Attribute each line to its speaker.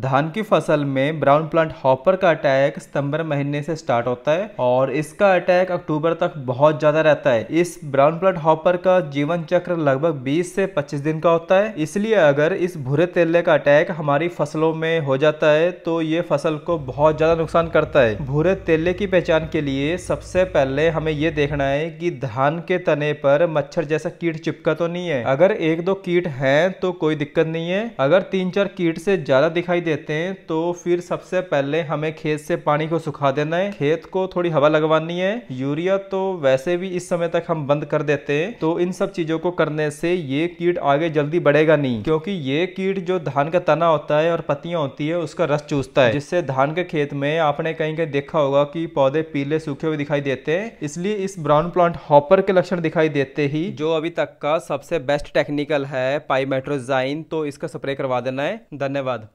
Speaker 1: धान की फसल में ब्राउन प्लांट हॉपर का अटैक सितंबर महीने से स्टार्ट होता है और इसका अटैक अक्टूबर तक बहुत ज़्यादा रहता है इस ब्राउन प्लांट हॉपर का जीवन चक्र लगभग 20 से 25 दिन का होता है इसलिए अगर इस भूरे तेले का अटैक हमारी फसलों में हो जाता है तो ये फसल को बहुत ज़्यादा नुकसान करता है भूरे तेले की पहचान के लिए सबसे पहले हमें ये देखना है की धान के तने पर मच्छर जैसा कीट चिपका तो नहीं है अगर एक दो कीट है तो कोई दिक्कत नहीं है अगर तीन चार कीट से ज़्यादा दिखाई देते हैं तो फिर सबसे पहले हमें खेत से पानी को सुखा देना है खेत को थोड़ी हवा लगवानी है यूरिया तो वैसे भी इस समय तक हम बंद कर देते हैं तो इन सब चीज़ों को करने से ये कीट आगे जल्दी बढ़ेगा नहीं क्योंकि ये कीट जो धान का तना होता है और पत्तियां होती है उसका रस चूसता है जिससे धान के खेत में आपने कहीं कहीं देखा होगा की पौधे पीले सूखे हुए दिखाई देते हैं इसलिए इस ब्राउन प्लांट हॉपर के लक्षण दिखाई देते ही जो अभी तक का सबसे बेस्ट टेक्निकल है पाइमेट्रोजाइन तो इसका स्प्रे करवा देना है धन्यवाद